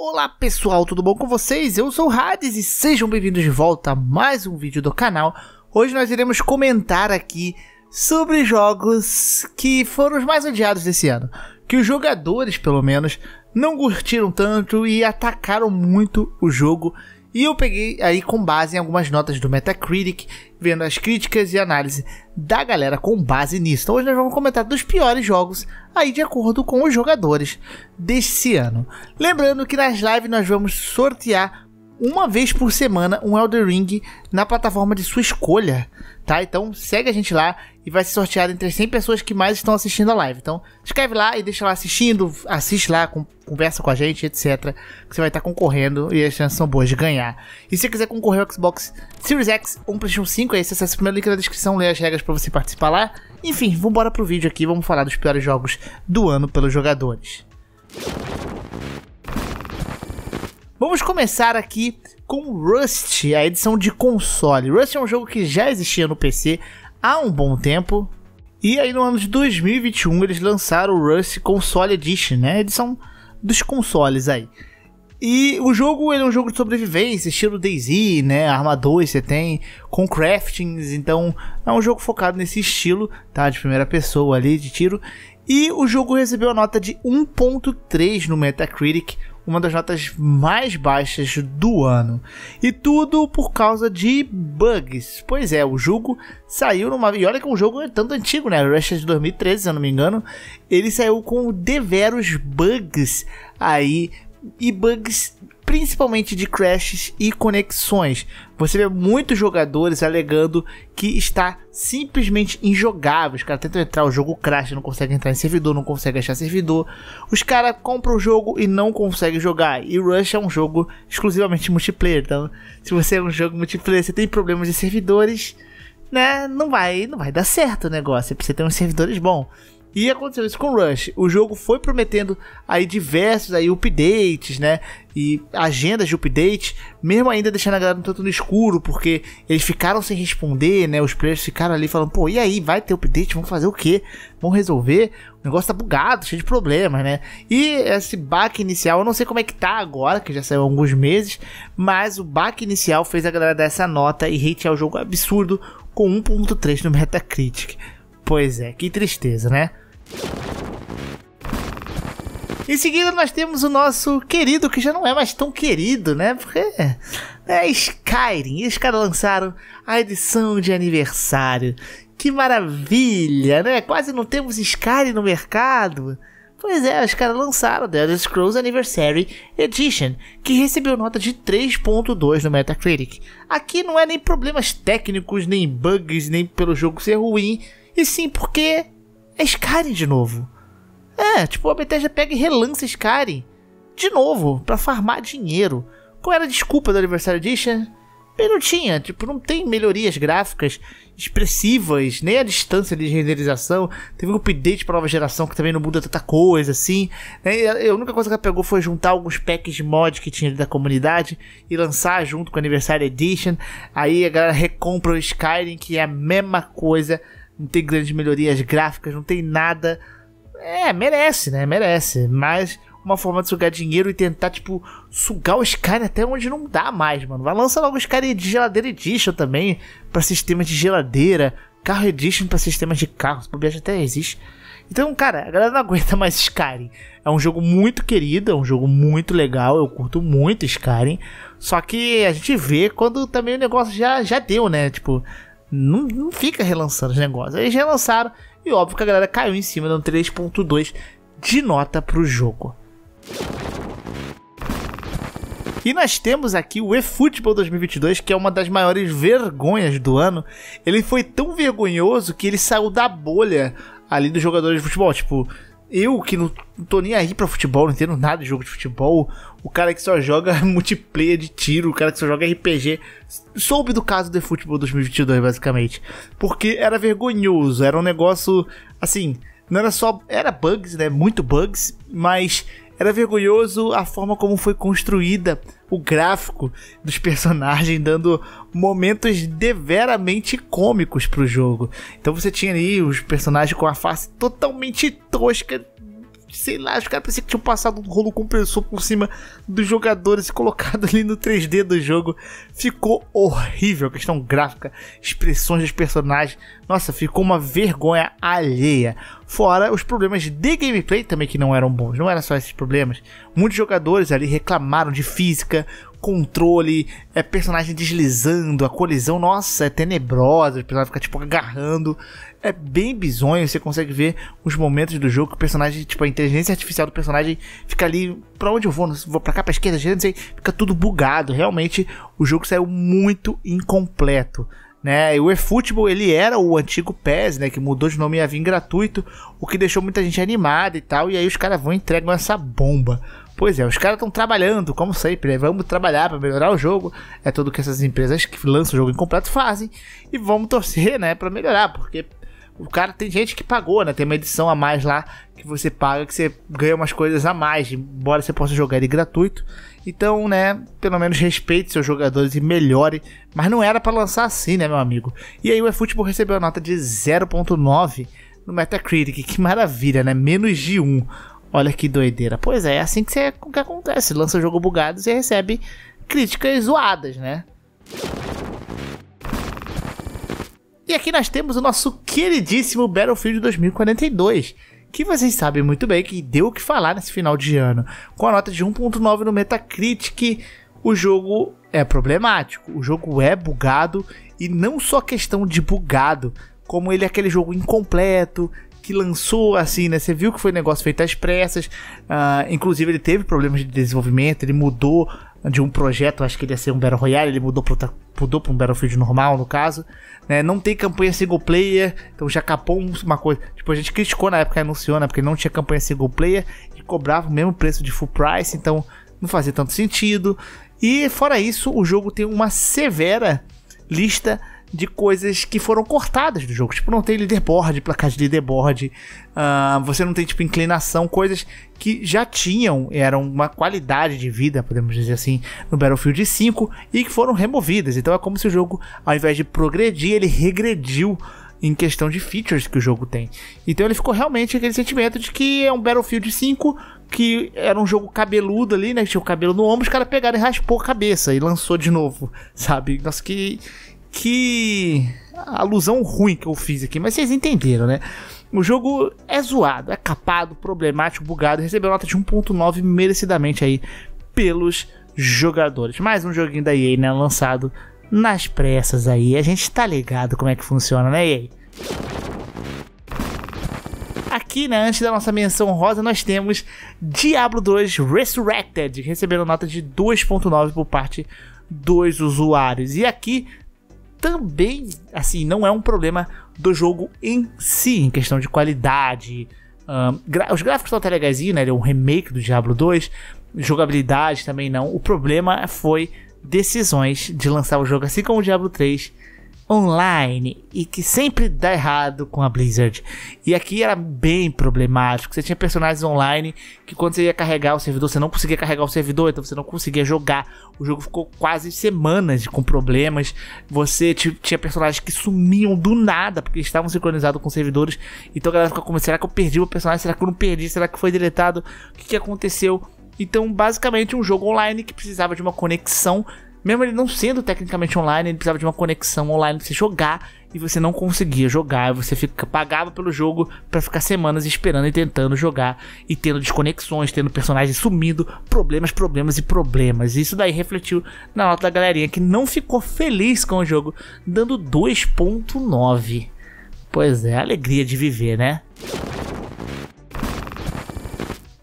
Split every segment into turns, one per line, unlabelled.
Olá pessoal, tudo bom com vocês? Eu sou o Hades e sejam bem-vindos de volta a mais um vídeo do canal. Hoje nós iremos comentar aqui sobre jogos que foram os mais odiados desse ano. Que os jogadores, pelo menos, não curtiram tanto e atacaram muito o jogo e eu peguei aí com base em algumas notas do Metacritic, vendo as críticas e análise da galera com base nisso. Então hoje nós vamos comentar dos piores jogos aí de acordo com os jogadores desse ano. Lembrando que nas lives nós vamos sortear uma vez por semana um Elder Ring na plataforma de sua escolha, tá? Então segue a gente lá e vai ser sorteado entre as 100 pessoas que mais estão assistindo a live. Então escreve lá e deixa lá assistindo, assiste lá, com, conversa com a gente, etc. Que você vai estar tá concorrendo e as chances são boas de ganhar. E se você quiser concorrer ao Xbox Series X ou um PlayStation 5, aí você acessa o primeiro link na descrição, lê as regras para você participar lá. Enfim, vamos embora pro vídeo aqui, vamos falar dos piores jogos do ano pelos jogadores. Vamos começar aqui com Rust, a edição de console. Rust é um jogo que já existia no PC há um bom tempo. E aí no ano de 2021 eles lançaram o Rust Console Edition, né? edição dos consoles aí. E o jogo ele é um jogo de sobrevivência, estilo DayZ, né? Arma 2 você tem, com craftings, então é um jogo focado nesse estilo, tá? De primeira pessoa ali, de tiro. E o jogo recebeu a nota de 1.3 no Metacritic, uma das notas mais baixas do ano. E tudo por causa de bugs. Pois é, o jogo saiu numa. E olha que o é jogo é tanto antigo, né? Rush de 2013, se eu não me engano. Ele saiu com deveros bugs aí. E bugs principalmente de crashes e conexões. Você vê muitos jogadores alegando que está simplesmente injogável. Os caras tentam entrar, o jogo crash, não consegue entrar em servidor, não consegue achar servidor. Os caras compram o jogo e não conseguem jogar. E Rush é um jogo exclusivamente multiplayer. Então, se você é um jogo multiplayer, você tem problemas de servidores, né? Não vai, não vai dar certo o negócio. Você precisa ter uns servidores bons. E aconteceu isso com Rush. O jogo foi prometendo aí diversos aí updates, né? E agendas de update, mesmo ainda deixando a galera um tanto no escuro, porque eles ficaram sem responder, né? Os players ficaram ali falando, pô, e aí, vai ter update? Vamos fazer o quê? Vamos resolver? O negócio tá bugado, cheio de problemas, né? E esse baque inicial, eu não sei como é que tá agora, que já saiu há alguns meses, mas o baque inicial fez a galera dar essa nota e hatear o jogo absurdo com 1.3 no Metacritic. Pois é, que tristeza, né? Em seguida, nós temos o nosso querido, que já não é mais tão querido, né? Porque é Skyrim. E os caras lançaram a edição de aniversário. Que maravilha, né? Quase não temos Skyrim no mercado. Pois é, os caras lançaram The Elder Scrolls Anniversary Edition, que recebeu nota de 3.2 no Metacritic. Aqui não é nem problemas técnicos, nem bugs, nem pelo jogo ser ruim, e sim porque é Skyrim de novo. É, tipo, a Bethesda pega e relança Skyrim de novo para farmar dinheiro. Qual era a desculpa do Anniversary Edition? Bem, não tinha, tipo, não tem melhorias gráficas expressivas, nem a distância de renderização. Teve um update pra nova geração que também não muda tanta coisa, assim. Né? A única coisa que ela pegou foi juntar alguns packs de mod que tinha da comunidade e lançar junto com o Anniversary Edition. Aí a galera recompra o Skyrim, que é a mesma coisa não tem grandes melhorias gráficas, não tem nada. É, merece, né? Merece. Mas uma forma de sugar dinheiro e tentar, tipo, sugar o Skyrim até onde não dá mais, mano. Vai lançar logo o Skyrim de geladeira edition também, para sistemas de geladeira, carro edition para sistemas de carros, pro viagem até existe. Então, cara, a galera não aguenta mais Skyrim. É um jogo muito querido, é um jogo muito legal, eu curto muito Skyrim. Só que a gente vê quando também o negócio já, já deu, né? Tipo, não, não fica relançando os negócios. Eles relançaram e óbvio que a galera caiu em cima, dando 3.2 de nota pro jogo. E nós temos aqui o eFootball 2022, que é uma das maiores vergonhas do ano. Ele foi tão vergonhoso que ele saiu da bolha ali dos jogadores de futebol. Tipo, eu que não tô nem aí pra futebol, não entendo nada de jogo de futebol, o cara que só joga multiplayer de tiro, o cara que só joga RPG, soube do caso do futebol 2022, basicamente. Porque era vergonhoso, era um negócio assim, não era só. Era bugs, né? Muito bugs, mas era vergonhoso a forma como foi construída o gráfico dos personagens, dando momentos deveramente cômicos pro jogo. Então você tinha ali os personagens com a face totalmente tosca, sei lá, os caras pareciam que tinham passado um rolo compressor por cima dos jogadores e colocado ali no 3D do jogo. Ficou horrível a questão gráfica, expressões dos personagens. Nossa, ficou uma vergonha alheia. Fora os problemas de gameplay também que não eram bons, não eram só esses problemas. Muitos jogadores ali reclamaram de física, controle, é personagem deslizando, a colisão, nossa, é tenebrosa, o personagem fica tipo agarrando. É bem bizonho, você consegue ver os momentos do jogo que o personagem, tipo, a inteligência artificial do personagem fica ali, pra onde eu vou? Vou pra cá, pra esquerda, gente, sei, fica tudo bugado. Realmente, o jogo saiu muito incompleto né? E o eFootball, ele era o antigo PES, né? Que mudou de nome e ia vir gratuito, o que deixou muita gente animada e tal. E aí os caras vão e entregam essa bomba. Pois é, os caras estão trabalhando, como sempre, né? Vamos trabalhar para melhorar o jogo. É tudo que essas empresas que lançam o jogo incompleto fazem. E vamos torcer, né, para melhorar, porque o cara tem gente que pagou, né? Tem uma edição a mais lá que você paga, que você ganha umas coisas a mais, embora você possa jogar ele gratuito. Então, né, pelo menos respeite seus jogadores e melhore, mas não era para lançar assim, né, meu amigo? E aí o eFootball recebeu a nota de 0.9 no Metacritic, que maravilha, né? Menos de 1. Olha que doideira. Pois é, é assim que, você, que acontece. Lança jogo bugado e recebe críticas zoadas, né? E aqui nós temos o nosso queridíssimo Battlefield 2042, que vocês sabem muito bem que deu o que falar nesse final de ano. Com a nota de 1.9 no Metacritic, o jogo é problemático, o jogo é bugado e não só questão de bugado, como ele é aquele jogo incompleto, que lançou, assim, né? Você viu que foi um negócio feito às pressas. Uh, inclusive, ele teve problemas de desenvolvimento, ele mudou de um projeto, acho que ele ia ser um Battle Royale, ele mudou para mudou pra um Battlefield normal, no caso. Né? Não tem campanha single player, então já capou uma coisa. Tipo, a gente criticou na época, anunciou, né? Porque não tinha campanha single player e cobrava o mesmo preço de full price, então não fazia tanto sentido. E fora isso, o jogo tem uma severa lista de coisas que foram cortadas do jogo. Tipo, não tem leaderboard, placar de leaderboard, uh, você não tem, tipo, inclinação, coisas que já tinham, eram uma qualidade de vida, podemos dizer assim, no Battlefield 5 e que foram removidas. Então é como se o jogo, ao invés de progredir, ele regrediu em questão de features que o jogo tem. Então ele ficou realmente aquele sentimento de que é um Battlefield 5 que era um jogo cabeludo ali, né? Tinha o cabelo no ombro, os caras pegaram e raspou a cabeça e lançou de novo, sabe? Nossa, que que alusão ruim que eu fiz aqui, mas vocês entenderam, né? O jogo é zoado, é capado, problemático, bugado, recebeu nota de 1.9 merecidamente aí pelos jogadores. Mais um joguinho da EA, né, lançado nas pressas aí. A gente tá ligado como é que funciona, né, EA? Aqui, né, antes da nossa menção rosa, nós temos Diablo 2 Resurrected, recebendo nota de 2.9 por parte dos usuários. E aqui também, assim, não é um problema do jogo em si, em questão de qualidade. Um, os gráficos estão até legaisinho, né? Ele é um remake do Diablo 2. Jogabilidade também não. O problema foi decisões de lançar o jogo, assim como o Diablo 3, online e que sempre dá errado com a Blizzard. E aqui era bem problemático. Você tinha personagens online que quando você ia carregar o servidor, você não conseguia carregar o servidor, então você não conseguia jogar. O jogo ficou quase semanas com problemas. Você tinha personagens que sumiam do nada porque estavam sincronizados com servidores. Então a galera ficou como, será que eu perdi o personagem? Será que eu não perdi? Será que foi deletado? O que, que aconteceu? Então, basicamente, um jogo online que precisava de uma conexão mesmo ele não sendo tecnicamente online, ele precisava de uma conexão online pra você jogar e você não conseguia jogar. Você fica, pagava pelo jogo para ficar semanas esperando e tentando jogar e tendo desconexões, tendo personagens sumindo, problemas, problemas e problemas. Isso daí refletiu na nota da galerinha que não ficou feliz com o jogo, dando 2.9. Pois é, alegria de viver, né?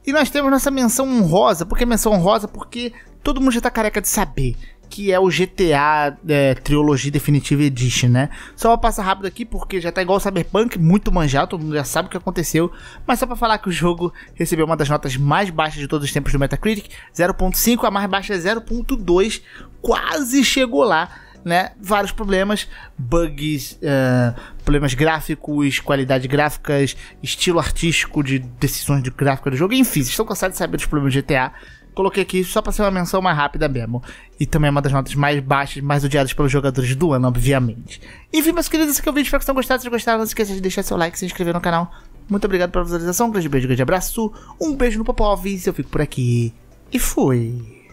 E nós temos nossa menção honrosa. Por que menção honrosa? Porque todo mundo já tá careca de saber que é o GTA é, Trilogia Definitive Edition, né? Só vou passar rápido aqui porque já tá igual o Cyberpunk, muito manjado, todo mundo já sabe o que aconteceu. Mas só para falar que o jogo recebeu uma das notas mais baixas de todos os tempos do Metacritic, 0.5, a mais baixa é 0.2, quase chegou lá. Né? Vários problemas, bugs, uh, problemas gráficos, qualidade gráficas, estilo artístico de decisões de gráfica do jogo, enfim, vocês estão cansados de saber dos problemas do GTA coloquei aqui só pra ser uma menção mais rápida mesmo. E também é uma das notas mais baixas, mais odiadas pelos jogadores do ano, obviamente. Enfim, meus queridos, esse aqui é o vídeo. Espero que tenham gostado. Se gostaram, não se esqueça de deixar seu like, se inscrever no canal. Muito obrigado pela visualização. Um grande beijo, um grande abraço. Um beijo no Popovs. Eu fico por aqui. E fui.